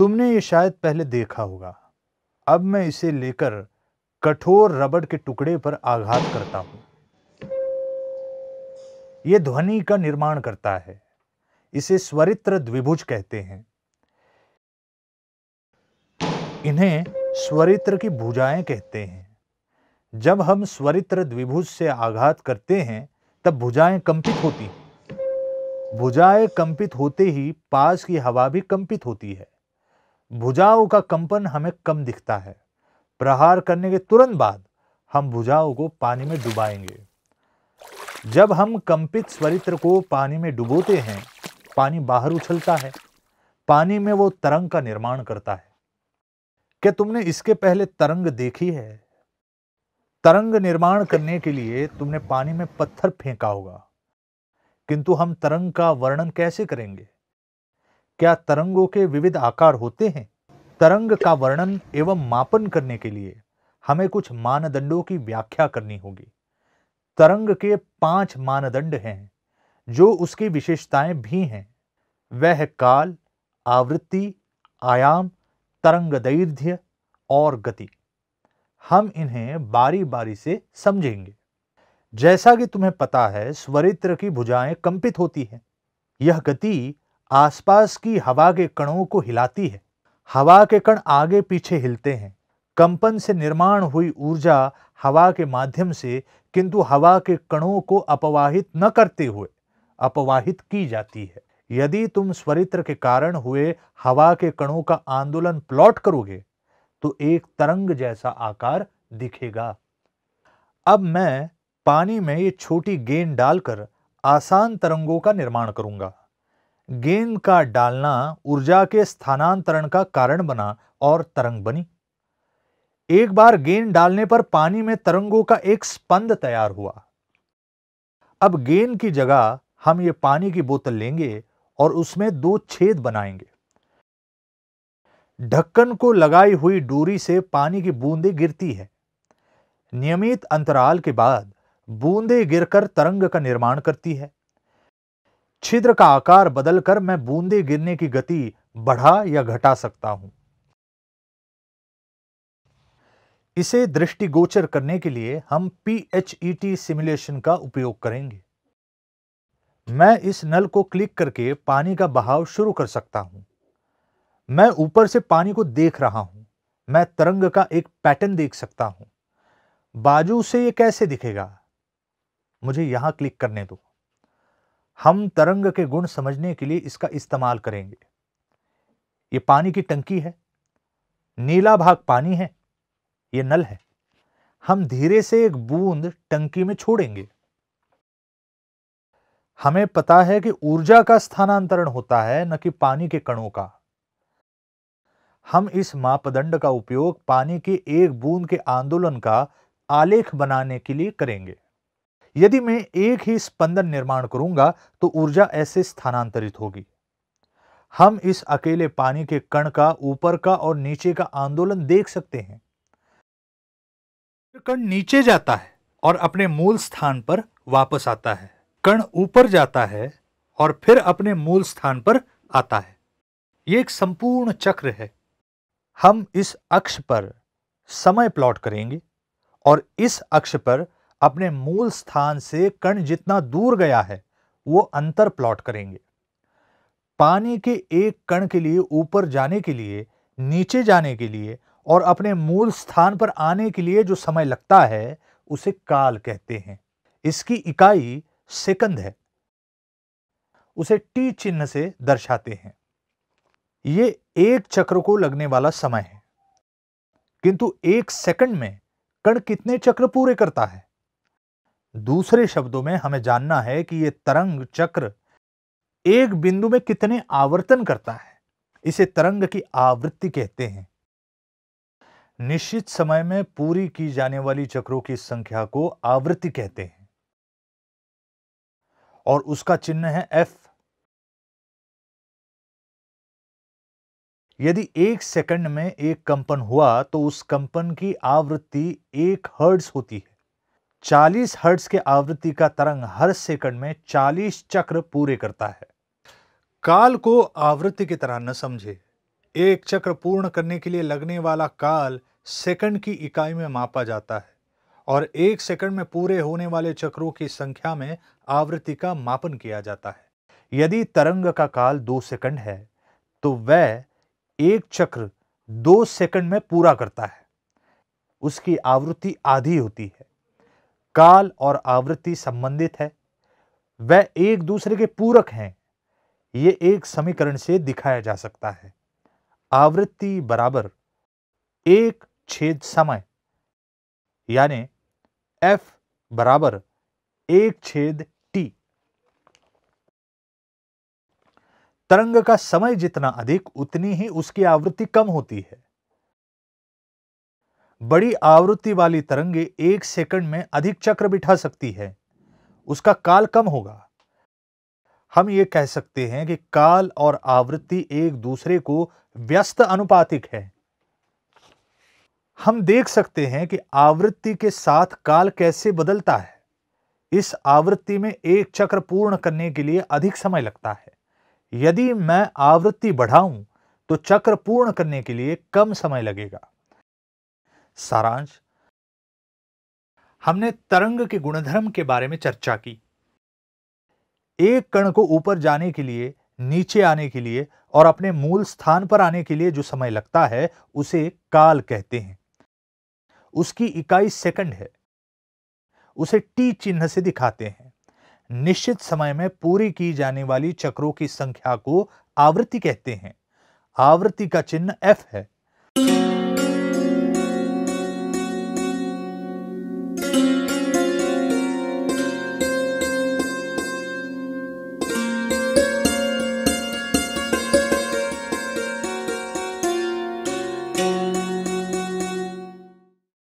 तुमने ये शायद पहले देखा होगा अब मैं इसे लेकर कठोर रबड़ के टुकड़े पर आघात करता हूं यह ध्वनि का निर्माण करता है इसे स्वरित्र द्विभुज कहते हैं इन्हें स्वरित्र की भुजाएं कहते हैं जब हम स्वरित्र द्विभुज से आघात करते हैं तब भुजाएं कंपित होती हैं भुजाएं कंपित होते ही पास की हवा भी कंपित होती है भुजाओं का कंपन हमें कम दिखता है प्रहार करने के तुरंत बाद हम भुजाओं को पानी में डुबाएंगे जब हम कंपित स्वरित्र को पानी में डुबोते हैं पानी बाहर उछलता है पानी में वो तरंग का निर्माण करता है क्या तुमने इसके पहले तरंग देखी है तरंग निर्माण करने के लिए तुमने पानी में पत्थर फेंका होगा किंतु हम तरंग का वर्णन कैसे करेंगे क्या तरंगों के विविध आकार होते हैं तरंग का वर्णन एवं मापन करने के लिए हमें कुछ मानदंडों की व्याख्या करनी होगी तरंग के पांच मानदंड हैं जो उसकी विशेषताएं भी हैं वह काल आवृत्ति आयाम तरंग दैर्घ्य और गति हम इन्हें बारी बारी से समझेंगे जैसा कि तुम्हें पता है स्वरित्र की भुजाएं कंपित होती हैं यह गति आसपास की हवा के कणों को हिलाती है हवा के कण आगे पीछे हिलते हैं कंपन से निर्माण हुई ऊर्जा हवा के माध्यम से किंतु हवा के कणों को अपवाहित न करते हुए अपवाहित की जाती है यदि तुम स्वरित्र के कारण हुए हवा के कणों का आंदोलन प्लॉट करोगे तो एक तरंग जैसा आकार दिखेगा अब मैं पानी में ये छोटी गेंद डालकर आसान तरंगों का निर्माण करूंगा गेंद का डालना ऊर्जा के स्थानांतरण का कारण बना और तरंग बनी एक बार गेंद डालने पर पानी में तरंगों का एक स्पंद तैयार हुआ अब गेंद की जगह हम ये पानी की बोतल लेंगे और उसमें दो छेद बनाएंगे ढक्कन को लगाई हुई डोरी से पानी की बूंदें गिरती है नियमित अंतराल के बाद बूंदें गिरकर तरंग का निर्माण करती है छिद्र का आकार बदलकर मैं बूंदे गिरने की गति बढ़ा या घटा सकता हूं इसे दृष्टिगोचर करने के लिए हम पी सिमुलेशन का उपयोग करेंगे मैं इस नल को क्लिक करके पानी का बहाव शुरू कर सकता हूं मैं ऊपर से पानी को देख रहा हूं मैं तरंग का एक पैटर्न देख सकता हूं बाजू से यह कैसे दिखेगा मुझे यहां क्लिक करने दो हम तरंग के गुण समझने के लिए इसका इस्तेमाल करेंगे ये पानी की टंकी है नीला भाग पानी है ये नल है हम धीरे से एक बूंद टंकी में छोड़ेंगे हमें पता है कि ऊर्जा का स्थानांतरण होता है न कि पानी के कणों का हम इस मापदंड का उपयोग पानी के एक बूंद के आंदोलन का आलेख बनाने के लिए करेंगे यदि मैं एक ही स्पंदन निर्माण करूंगा तो ऊर्जा ऐसे स्थानांतरित होगी हम इस अकेले पानी के कण का ऊपर का और नीचे का आंदोलन देख सकते हैं कण नीचे जाता है और अपने मूल स्थान पर वापस आता है कण ऊपर जाता है और फिर अपने मूल स्थान पर आता है यह एक संपूर्ण चक्र है हम इस अक्ष पर समय प्लॉट करेंगे और इस अक्ष पर अपने मूल स्थान से कण जितना दूर गया है वो अंतर प्लॉट करेंगे पानी के एक कण के लिए ऊपर जाने के लिए नीचे जाने के लिए और अपने मूल स्थान पर आने के लिए जो समय लगता है उसे काल कहते हैं इसकी इकाई सेकंद है उसे टी चिन्ह से दर्शाते हैं यह एक चक्र को लगने वाला समय है किंतु एक सेकंड में कण कितने चक्र पूरे करता है दूसरे शब्दों में हमें जानना है कि ये तरंग चक्र एक बिंदु में कितने आवर्तन करता है इसे तरंग की आवृत्ति कहते हैं निश्चित समय में पूरी की जाने वाली चक्रों की संख्या को आवृत्ति कहते हैं और उसका चिन्ह है एफ यदि एक सेकंड में एक कंपन हुआ तो उस कंपन की आवृत्ति एक हर्ड्स होती है चालीस हर्ट्स के आवृत्ति का तरंग हर सेकंड में चालीस चक्र पूरे करता है काल को आवृत्ति की तरह न समझे एक चक्र पूर्ण करने के लिए लगने वाला काल सेकंड की इकाई में मापा जाता है और एक सेकंड में पूरे होने वाले चक्रों की संख्या में आवृत्ति का मापन किया जाता है यदि तरंग का काल दो सेकंड है तो वह एक चक्र दो सेकंड में पूरा करता है उसकी आवृत्ति आधी होती है काल और आवृत्ति संबंधित है वह एक दूसरे के पूरक हैं ये एक समीकरण से दिखाया जा सकता है आवृत्ति बराबर एक छेद समय यानी एफ बराबर एक छेद टी तरंग का समय जितना अधिक उतनी ही उसकी आवृत्ति कम होती है बड़ी आवृत्ति वाली तरंगे एक सेकंड में अधिक चक्र बिठा सकती है उसका काल कम होगा हम ये कह सकते हैं कि काल और आवृत्ति एक दूसरे को व्यस्त अनुपातिक है हम देख सकते हैं कि आवृत्ति के साथ काल कैसे बदलता है इस आवृत्ति में एक चक्र पूर्ण करने के लिए अधिक समय लगता है यदि मैं आवृत्ति बढ़ाऊं तो चक्र पूर्ण करने के लिए कम समय लगेगा सारांश हमने तरंग के गुणधर्म के बारे में चर्चा की एक कण को ऊपर जाने के लिए नीचे आने के लिए और अपने मूल स्थान पर आने के लिए जो समय लगता है उसे काल कहते हैं उसकी इकाई सेकंड है उसे टी चिन्ह से दिखाते हैं निश्चित समय में पूरी की जाने वाली चक्रों की संख्या को आवृत्ति कहते हैं आवृत्ति का चिन्ह एफ है